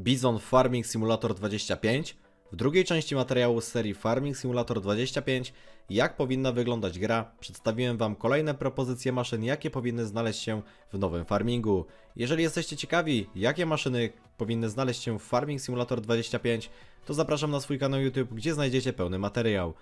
Bizon Farming Simulator 25. W drugiej części materiału z serii Farming Simulator 25, jak powinna wyglądać gra, przedstawiłem Wam kolejne propozycje maszyn, jakie powinny znaleźć się w nowym farmingu. Jeżeli jesteście ciekawi, jakie maszyny powinny znaleźć się w Farming Simulator 25, to zapraszam na swój kanał YouTube, gdzie znajdziecie pełny materiał.